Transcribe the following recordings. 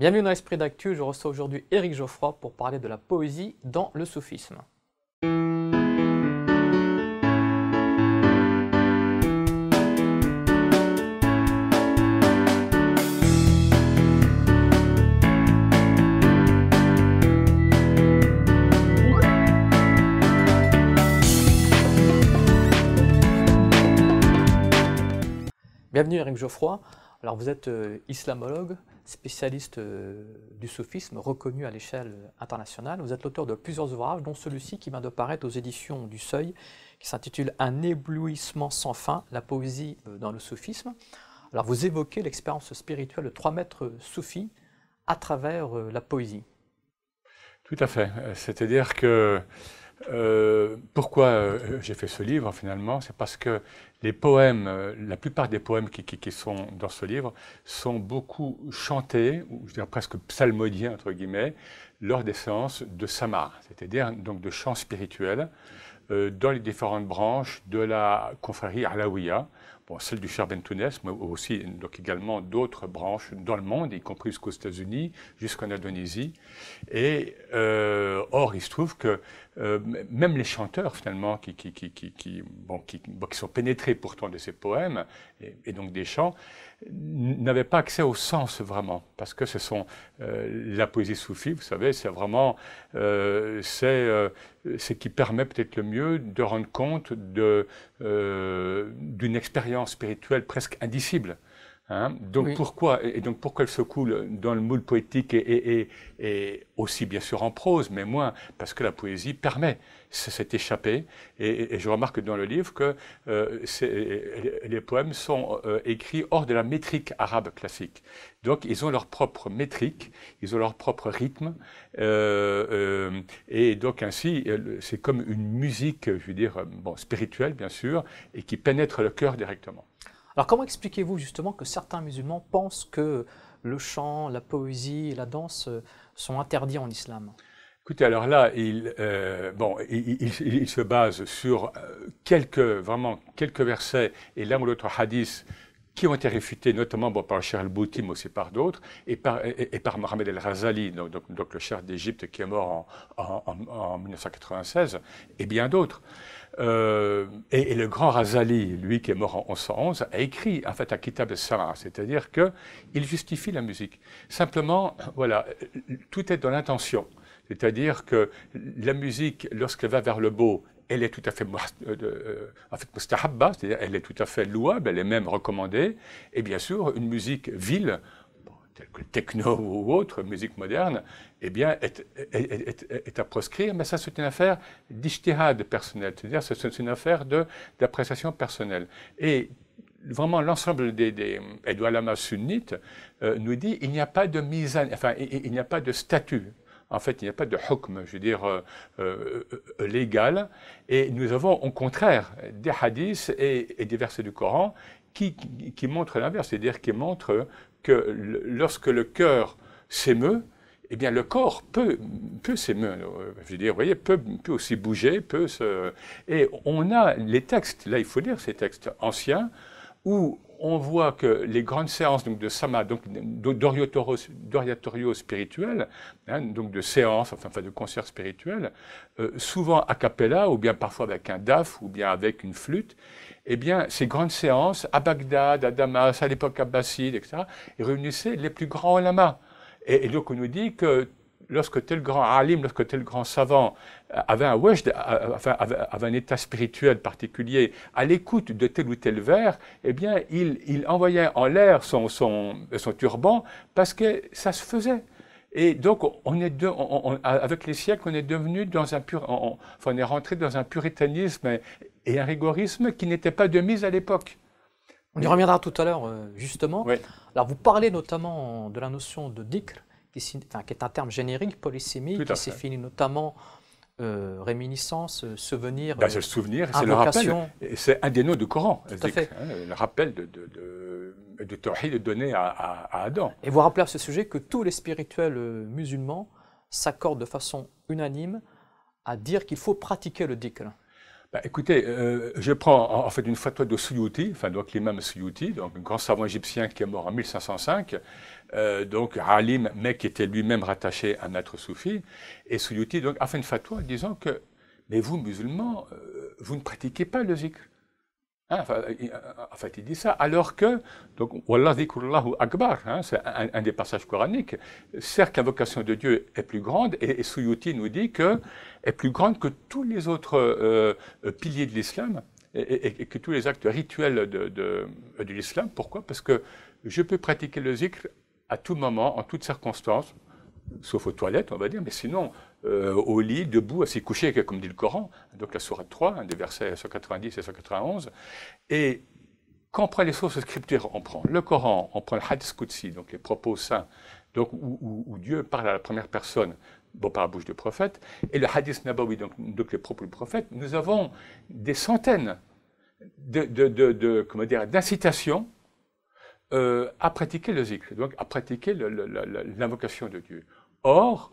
Bienvenue dans l'esprit d'actu, je reçois aujourd'hui Éric Geoffroy pour parler de la poésie dans le soufisme. Bienvenue Eric Geoffroy. Alors vous êtes euh, islamologue, spécialiste euh, du soufisme reconnu à l'échelle internationale. Vous êtes l'auteur de plusieurs ouvrages, dont celui-ci qui vient de paraître aux éditions du Seuil, qui s'intitule Un éblouissement sans fin, la poésie euh, dans le soufisme. Alors vous évoquez l'expérience spirituelle de trois maîtres soufis à travers euh, la poésie. Tout à fait. C'est-à-dire que euh, pourquoi euh, j'ai fait ce livre finalement C'est parce que les poèmes, euh, la plupart des poèmes qui, sont dans ce livre sont beaucoup chantés, ou je dirais presque psalmodiés entre guillemets, lors des séances de samar, c'est-à-dire donc de chants spirituels dans les différentes branches de la confrérie alaouia, bon, celle du Cher Bentounès, mais aussi donc également d'autres branches dans le monde, y compris jusqu'aux États-Unis, jusqu'en Indonésie. Et or, il se trouve que euh, même les chanteurs finalement qui, qui, qui, qui sont pénétrés pourtant de ces poèmes et, donc des chants, n'avaient pas accès au sens vraiment, parce que ce sont euh, la poésie soufie, vous savez, c'est vraiment euh, c'est ce qui permet peut-être le mieux de rendre compte d'une expérience spirituelle presque indicible. Hein. donc, pourquoi, et donc pourquoi elle se coule dans le moule poétique et, et, et, aussi bien sûr en prose, mais moins parce que la poésie permet cette échappée. Et, je remarque dans le livre que euh, les poèmes sont euh, écrits hors de la métrique arabe classique. Donc ils ont leur propre métrique, ils ont leur propre rythme. Euh, euh et donc ainsi, c'est comme une musique, je veux dire, bon, spirituelle bien sûr, et qui pénètre le cœur directement. Alors comment expliquez-vous justement que certains musulmans pensent que le chant, la poésie et la danse euh, sont interdits en islam Écoutez, alors là, il, euh, bon, se base sur euh, quelques, vraiment quelques versets et l'un ou l'autre hadith qui ont été réfutés notamment par le cher al-Bouti, mais aussi par d'autres, et par, et, par Mohamed el-Razali, donc, le cher d'Égypte qui est mort en 1996, et bien d'autres. Euh, et, le grand Razali, lui qui est mort en 1111, a écrit en fait à kitab sarah, c'est-à-dire qu'il justifie la musique. Simplement, voilà, tout est dans l'intention. C'est-à-dire que la musique, lorsqu'elle va vers le beau, elle est tout à fait, euh, euh, c'est-à-dire elle est tout à fait louable, elle est même recommandée. Et bien sûr, une musique ville, tel que techno ou autre, musique moderne, eh bien, est, à proscrire. Mais ça, c'est une affaire d'ishtihad personnel, c'est-à-dire c'est une affaire d'appréciation personnelle. Et vraiment l'ensemble des, des sunnites euh, nous dit il n'y a pas de mise enfin il, n'y a pas de statut. En fait, il n'y a pas de hukm, je veux dire, euh, euh, légal. Et nous avons au contraire des hadiths et, des versets du Coran qui, qui, qui montrent l'inverse, c'est-à-dire qui montrent que lorsque le cœur s'émeut, eh bien, le corps peut, peut euh, voyez, peut, aussi bouger, peut Et on a les textes, là, il faut lire ces textes anciens, où on voit que les grandes séances de sama, donc d'oriatorio spirituel, hein, donc de séances, enfin, de concerts spirituels, euh, souvent a cappella, ou bien parfois avec un daf, ou bien avec une flûte, eh bien, ces grandes séances à Bagdad, à Damas, à l'époque abbasside, etc., ils réunissaient les plus grands lamas. Et, donc, on nous dit que lorsque tel grand alim, lorsque tel grand savant avait un, état spirituel particulier, à l'écoute de tel ou tel vers, eh bien, il, envoyait en l'air son, turban parce que ça se faisait. Et donc, avec les siècles, on est devenu dans un pur, on, on, est rentré dans un puritanisme et un rigorisme qui n'était pas de mise à l'époque. On y reviendra tout à l'heure, euh, justement. Alors, vous parlez notamment de la notion de dhikr, qui, est un terme générique, polysémique, qui s'est fini notamment euh, réminiscence, euh, souvenir. Ben, euh, c'est le souvenir, c'est le C'est un des noms du Coran, le hein, rappel de, de, de, donné à, à, Adam. Et vous rappelez à ce sujet que tous les spirituels musulmans s'accordent de façon unanime à dire qu'il faut pratiquer le dhikr. Bah, écoutez, euh, je prends en, fait une fatwa de Suyuti, enfin donc l'imam Suyuti, donc un grand savant égyptien qui est mort en 1505, euh, donc Halim, mais qui était lui-même rattaché à un être soufi, et Suyuti donc a fait une fatwa disant que mais vous musulmans, euh, vous ne pratiquez pas le zikr. Hein, euh, euh, en fait, il dit ça, alors que, donc, Wallah zikrullahu akbar, hein, c'est un, des passages coraniques, certes, l'invocation de Dieu est plus grande, et, Suyuti nous dit que est plus grande que tous les autres euh, piliers de l'islam, et, que tous les actes rituels de, de, de l'islam. Pourquoi Parce que je peux pratiquer le zikr à tout moment, en toutes circonstances, sauf aux toilettes, on va dire, mais sinon, euh, au lit, debout, assis couché, comme dit le Coran, donc la sourate 3, des versets 190 et 191. Et quand on prend les sources scriptures, on prend le Coran, on prend le Hadith Qudsi, donc les propos saints, donc où, Dieu parle à la première personne, bon, par la bouche du prophète, et le Hadith Nabawi, donc, donc les propos du prophète, nous avons des centaines de, dire, d'incitations euh, à pratiquer le zikr, donc à pratiquer l'invocation de Dieu. Or,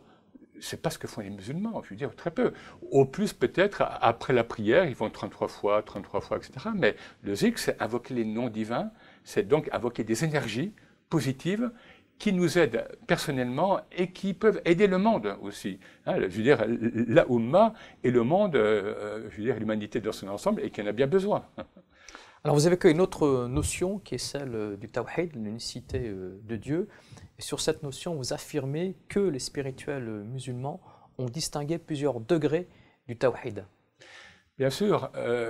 c'est pas ce que font les musulmans, je veux dire, très peu. Au plus, peut-être, après la prière, ils vont 33 fois, 33 fois, etc. Mais le zik, c'est invoquer les noms divins, c'est donc invoquer des énergies positives qui nous aident personnellement et qui peuvent aider le monde aussi. Hein. je veux dire, la et le monde, euh, je veux dire, l'humanité dans son ensemble, et qui en a bien besoin. Alors vous avez qu'une autre euh, notion qui est celle euh, du tawhid, l'unicité euh, de Dieu. Et sur cette notion, vous affirmez que les spirituels musulmans ont distingué plusieurs degrés du tawhid. Bien sûr,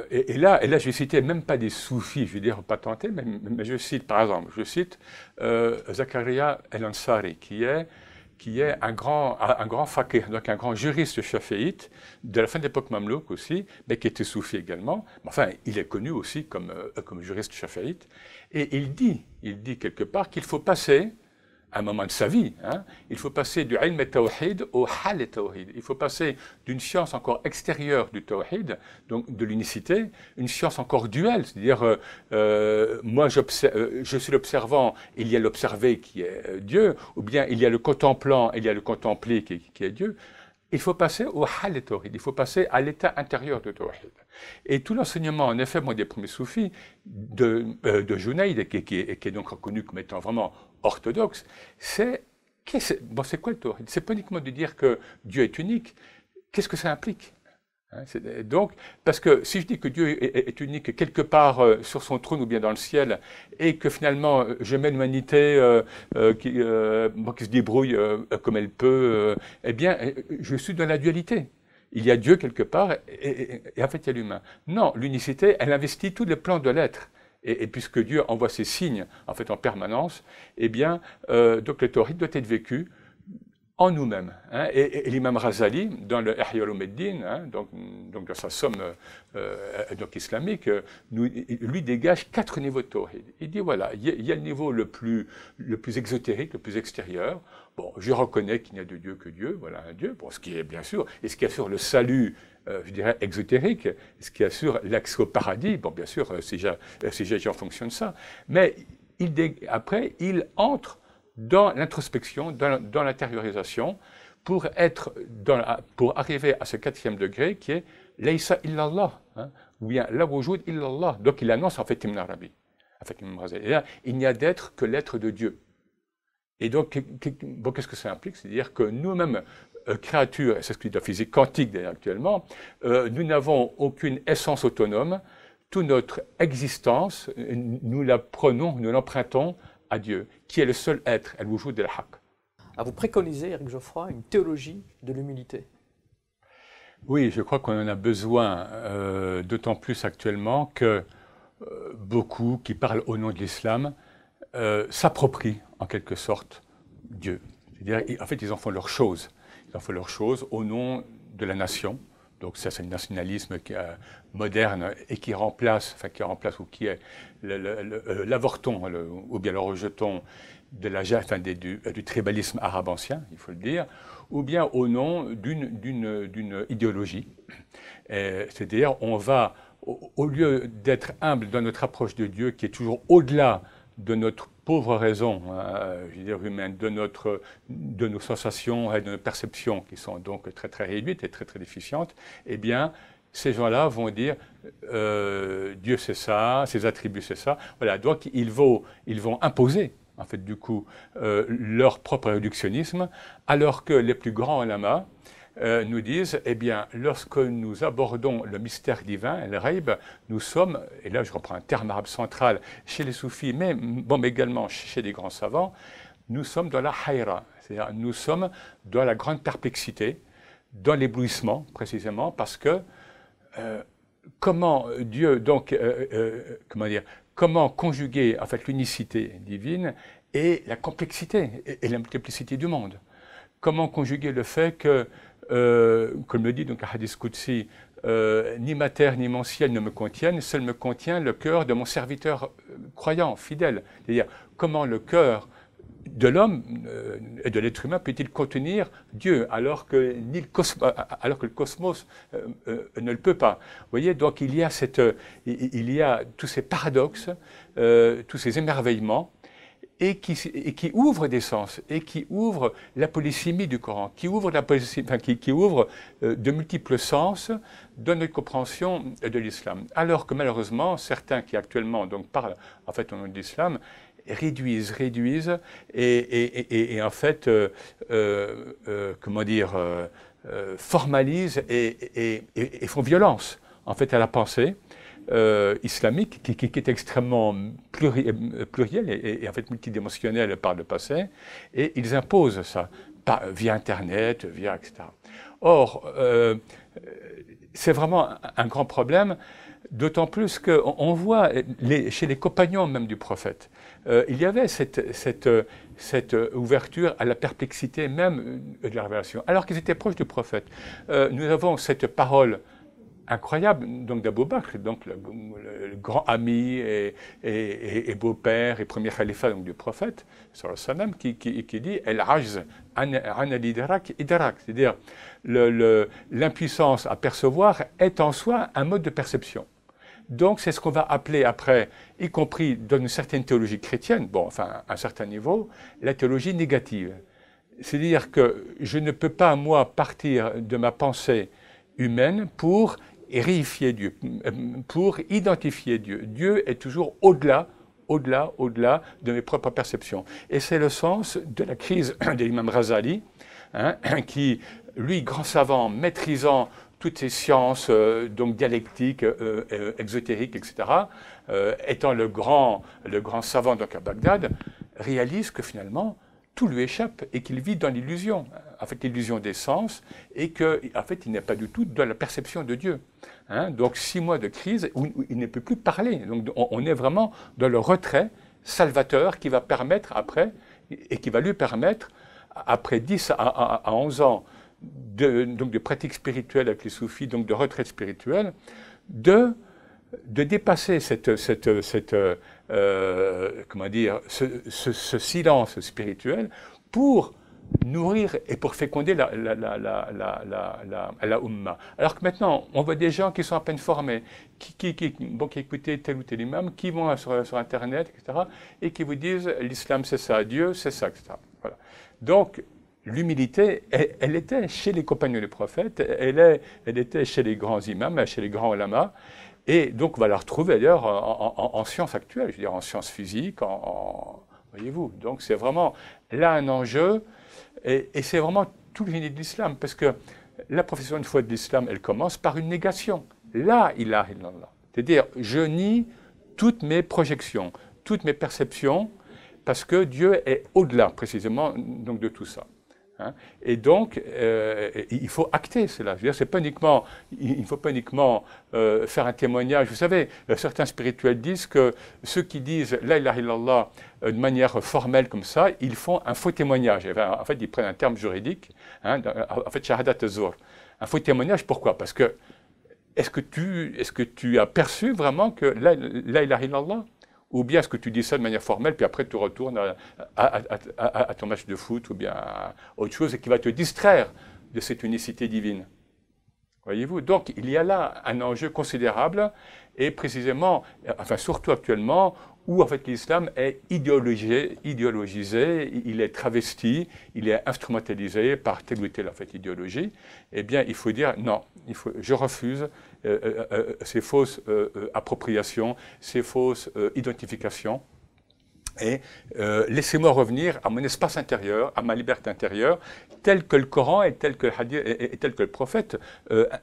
et, là, et là, je même pas des soufis, je veux dire pas mais, mais je cite, par exemple, je cite euh, Zakaria El Ansari, qui est qui est un grand, un grand fakir, donc un grand juriste chaféite de la fin de l'époque mamelouk aussi, mais qui était soufi également. Enfin, il est connu aussi comme, euh, comme juriste chaféite. Et il dit, il dit quelque part qu'il faut passer un moment de sa vie. Hein. Il faut passer du ilm et tawhid au hal et tawhid. Il faut passer d'une science encore extérieure du tawhid, donc de l'unicité, une science encore duelle, c'est-à-dire euh, euh, moi euh, je suis l'observant, il y a l'observé qui est Dieu, ou bien il y a le contemplant, il y a le contemplé qui, est Dieu. Il faut passer au hal et tawhid, il faut passer à l'état intérieur du tawhid. Et tout l'enseignement, en effet, moi, des premiers soufis, de, de Junaïd, qui, est donc reconnu comme étant vraiment orthodoxe, c'est bon, c'est quoi le tour C'est pas uniquement de dire que Dieu est unique. Qu'est-ce que ça implique hein, donc, parce que si je dis que Dieu est, unique quelque part euh, sur son trône ou bien dans le ciel, et que finalement euh, je mets l'humanité euh, qui, se débrouille comme elle peut, eh bien, je suis dans la dualité il y a Dieu quelque part et, en fait il y a l'humain. Non, l'unicité, elle investit tous les plans de l'être et, puisque Dieu envoie ses signes en fait en permanence, eh bien, euh, donc le doit être vécu en nous-mêmes. Hein. Et, l'imam Razali, dans le Ihya hein, donc, donc, dans sa somme euh, donc islamique, nous, lui dégage quatre niveaux de tawhid. Il dit voilà, il y, a le niveau le plus, le plus exotérique, le plus extérieur. Bon, je reconnais qu'il n'y a de Dieu que Dieu, voilà un Dieu, bon, ce qui est bien sûr, et ce qui assure le salut euh, je dirais, exotérique, ce qui assure l'accès au paradis. Bon, bien sûr, c'est euh, si déjà en euh, fonction de ça. Mais il, après, il entre dans l'introspection, dans, l'intériorisation, pour, être dans pour arriver à ce quatrième degré qui est Laïsa illallah, hein, ou bien la wujud illallah. Donc il annonce en fait Ibn Arabi. En fait, il n'y a d'être que l'être de Dieu. Et donc, qu'est-ce que ça implique C'est-à-dire que nous-mêmes, créatures, euh, créatures, c'est ce que dit la physique quantique actuellement, euh, nous n'avons aucune essence autonome. Toute notre existence, euh, nous la prenons, nous l'empruntons à Dieu, qui est le seul être, joue wujud la haqq A vous préconiser, Eric Geoffroy, une théologie de l'humilité. Oui, je crois qu'on en a besoin, euh, d'autant plus actuellement que euh, beaucoup qui parlent au nom de l'islam euh, s'approprient en quelque sorte Dieu. cest à en fait, ils en font leur chose. Ils en font leur chose au nom de la nation, donc ça, c'est le nationalisme qui, euh, moderne et qui remplace, enfin qui remplace ou qui est euh, l'avorton ou bien le rejeton de la, euh, du, tribalisme arabe ancien, il faut le dire, ou bien au nom d'une idéologie. C'est-à-dire, on va, au lieu d'être humble dans notre approche de Dieu, qui est toujours au-delà de notre pauvre raison, hein, euh, je dire humaine, de, notre, de nos sensations et de nos perceptions, qui sont donc très très réduites et très très déficientes, eh bien, ces gens-là vont dire euh, Dieu c'est ça, ses attributs c'est ça. Voilà, donc ils vont, ils imposer, en fait, du coup, euh, leur propre réductionnisme, alors que les plus grands lamas, euh, nous disent, eh bien, lorsque nous abordons le mystère divin, le Reib, nous sommes, et là je reprends un terme arabe central, chez les soufis, mais bon, également chez les grands savants, nous sommes dans la haïra, c'est-à-dire nous sommes dans la grande perplexité, dans l'éblouissement précisément, parce que euh, comment Dieu, donc, euh, comment dire, comment conjuguer en fait l'unicité divine et la complexité et, et la multiplicité du monde Comment conjuguer le fait que euh, comme le dit donc Hadith euh, ni ma terre ni mon ciel ne me contiennent, seul me contient le cœur de mon serviteur euh, croyant, fidèle. C'est-à-dire, comment le cœur de l'homme et de l'être humain peut-il contenir Dieu alors que, ni le, cosmos, alors que le cosmos ne le peut pas Vous voyez, donc il y a, cette, il y a tous ces paradoxes, tous ces émerveillements et qui, ouvre des sens, et qui ouvre la polysémie du Coran, qui ouvre, la qui, ouvre euh, de multiples sens dans notre compréhension de l'islam. Alors que malheureusement, certains qui actuellement donc, parlent en fait au nom de l'islam, réduisent, réduisent, et, en fait, euh, euh, comment dire, formalisent et font violence en fait à la pensée euh, islamique, qui, est extrêmement euh, pluriel, et, en fait multidimensionnel par le passé, et ils imposent ça via Internet, via etc. Or, euh, c'est vraiment un grand problème, d'autant plus qu'on voit chez les compagnons même du prophète, il y avait cette, cette, ouverture à la perplexité même de la révélation, alors qu'ils étaient proches du prophète. nous avons cette parole incroyable, donc d'Abou Bakr, donc le, grand ami et, beau-père et premier khalifa donc, du prophète, qui, qui, qui dit « El ajz an cest c'est-à-dire l'impuissance à percevoir est en soi un mode de perception. Donc c'est ce qu'on va appeler après, y compris dans une certaine théologie chrétienne, bon, enfin à un certain niveau, la théologie négative. C'est-à-dire que je ne peux pas, moi, partir de ma pensée humaine pour et réifier Dieu, pour identifier Dieu. Dieu est toujours au-delà, au-delà, au-delà de mes propres perceptions. Et c'est le sens de la crise de l'imam Razali, hein, qui, lui, grand savant, maîtrisant toutes ces sciences euh, donc dialectiques, euh, euh, exotériques, etc., étant le grand, le grand savant donc à Bagdad, réalise que finalement, tout lui échappe et qu'il vit dans l'illusion, en fait l'illusion des sens, et que, en fait il n'est pas du tout dans la perception de Dieu. Hein. Donc six mois de crise où il ne peut plus parler. Donc on, est vraiment dans le retrait salvateur qui va permettre après, et qui va lui permettre, après 10 à, 11 ans de, donc de pratique spirituelle avec les soufis, donc de retraite spirituelle, de, dépasser cette, euh, comment dire, ce, silence spirituel pour nourrir et pour féconder la, la, la, la, la umma. Alors que maintenant, on voit des gens qui sont à peine formés, qui, qui, qui, tel ou tel imam, qui vont sur, sur Internet, etc., et qui vous disent l'islam c'est ça, Dieu c'est ça, etc. Voilà. Donc, l'humilité, elle, était chez les compagnons du prophète, elle, est, elle était chez les grands imams, chez les grands lamas, et donc, on va la retrouver d'ailleurs en, sciences actuelles, je veux dire en sciences physiques, en, voyez-vous. Donc, c'est vraiment là un enjeu, et, c'est vraiment tout le génie de l'islam, parce que la profession de foi de l'islam, elle commence par une négation. Là, il a, il en a. C'est-à-dire, je nie toutes mes projections, toutes mes perceptions, parce que Dieu est au-delà précisément donc de tout ça. Hein. et donc, euh, il faut acter cela. Je veux dire, pas uniquement, il ne faut pas uniquement euh, faire un témoignage. Vous savez, euh, certains spirituels disent que ceux qui disent La ilaha illallah de manière formelle comme ça, ils font un faux témoignage. Ben, en fait, ils prennent un terme juridique, hein, en fait, Un faux témoignage, pourquoi Parce que est-ce que, tu, est -ce que tu as perçu vraiment que la ilaha illallah ou bien est-ce que tu dis ça de manière formelle, puis après tu retournes à, ton match de foot ou bien à autre chose et qui va te distraire de cette unicité divine Voyez-vous Donc il y a là un enjeu considérable et précisément, enfin surtout actuellement, où en fait l'islam est idéologisé, idéologisé, il est travesti, il est instrumentalisé par telle ou telle en fait, idéologie, eh bien il faut dire non, il faut, je refuse euh, euh, euh, ces fausses appropriations, ces fausses identifications. Et laissez-moi revenir à mon espace intérieur, à ma liberté intérieure, tel que le Coran et tel que le, prophète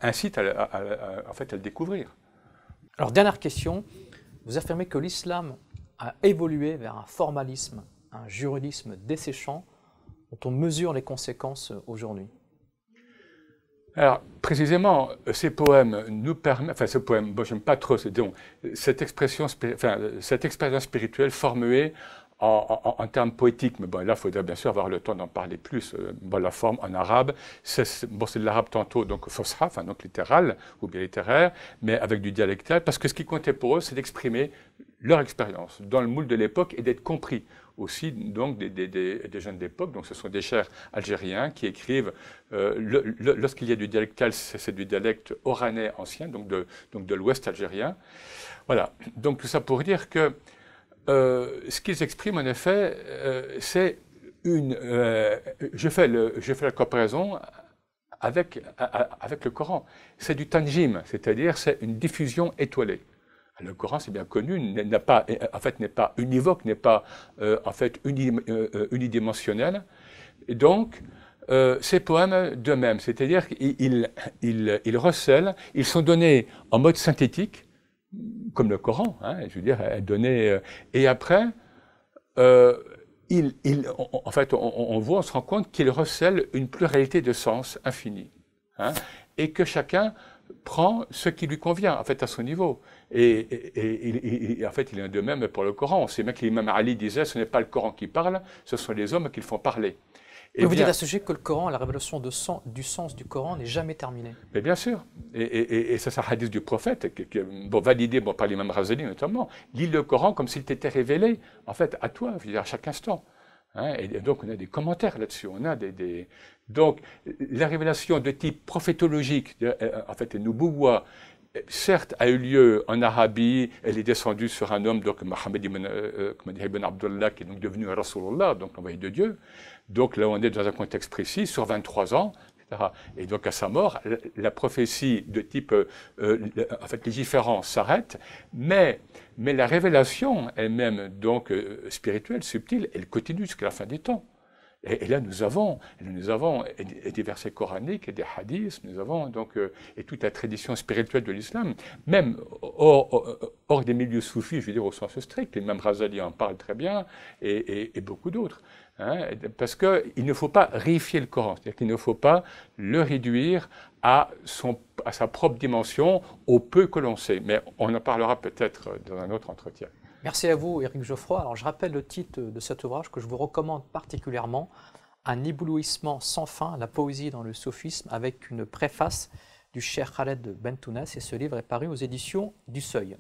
incite à, en fait, à le découvrir. Alors, dernière question. Vous affirmez que l'islam a évolué vers un formalisme, un juridisme desséchant dont on mesure les conséquences aujourd'hui. Alors, précisément, ces poèmes nous permettent, enfin, ce poème, bon, j'aime pas trop cette expression, enfin, cette expérience spirituelle formulée en, termes poétiques, mais bon, là, il faudrait bien sûr avoir le temps d'en parler plus. Bon, euh, la forme en arabe, c'est bon, de l'arabe tantôt, donc fosra, enfin, donc littéral ou bien littéraire, mais avec du dialectal, parce que ce qui comptait pour eux, c'est d'exprimer leur expérience dans le moule de l'époque et d'être compris aussi donc des, jeunes d'époque. Donc ce sont des chers algériens qui écrivent, euh, lorsqu'il y a du dialectal, c'est du dialecte oranais ancien, donc de, donc de l'ouest algérien. Voilà, donc tout ça pour dire que euh, ce qu'ils expriment en effet, euh, c'est une. Euh, je, fais la comparaison avec, le Coran. C'est du tanjim, c'est-à-dire c'est une diffusion étoilée. Le Coran, c'est bien connu, n'est pas, en fait, n'est pas univoque, n'est pas en fait unidimensionnel. donc, ces poèmes de même, cest c'est-à-dire qu'ils ils, recèlent, ils sont donnés en mode synthétique, comme le Coran, hein, je veux dire, euh, et après, euh, en fait, on, voit, on se rend compte qu'il recèle une pluralité de sens infinie, hein, et que chacun prend ce qui lui convient, en fait, à son niveau. Et, en fait, il est de même pour le Coran. On sait bien que l'imam Ali disait, ce n'est pas le Coran qui parle, ce sont les hommes qui le font parler. Et eh vous dire dites à ce sujet que le Coran, la révélation de du sens du Coran n'est jamais terminée. Mais bien sûr. Et, et, ça, c'est un hadith du prophète, qui, validé par l'imam Razali notamment. Lis le Coran comme s'il t'était révélé, en fait, à toi, à chaque instant. Hein, et donc, on a des commentaires là-dessus. On a des, Donc, la révélation de type prophétologique, euh, en fait, nous Noubouwa, certes, a eu lieu en Arabie, elle est descendue sur un homme, donc Mohammed ibn, euh, euh, Abdullah, qui est donc devenu un Rasulullah, donc envoyé de Dieu. Donc là, on est dans un contexte précis, sur 23 ans, etc. Et donc à sa mort, la, prophétie de type, euh, en fait, légiférant s'arrête, mais, mais la révélation elle-même, donc spirituelle, subtile, elle continue jusqu'à la fin des temps. Et, là, nous avons, nous avons des versets coraniques et des hadiths, nous avons donc euh, et toute la tradition spirituelle de l'islam, même hors, des milieux soufis, je veux dire au sens strict. même Razali en parle très bien et, beaucoup d'autres. Hein, parce qu'il ne faut pas réifier le Coran, c'est-à-dire qu'il ne faut pas le réduire à, son, à sa propre dimension, au peu que l'on sait. Mais on en parlera peut-être dans un autre entretien. Merci à vous, Éric Geoffroy. Alors, je rappelle le titre de cet ouvrage que je vous recommande particulièrement Un éblouissement sans fin, la poésie dans le sophisme, avec une préface du cher Khaled Bentounas. Et ce livre est paru aux éditions du Seuil.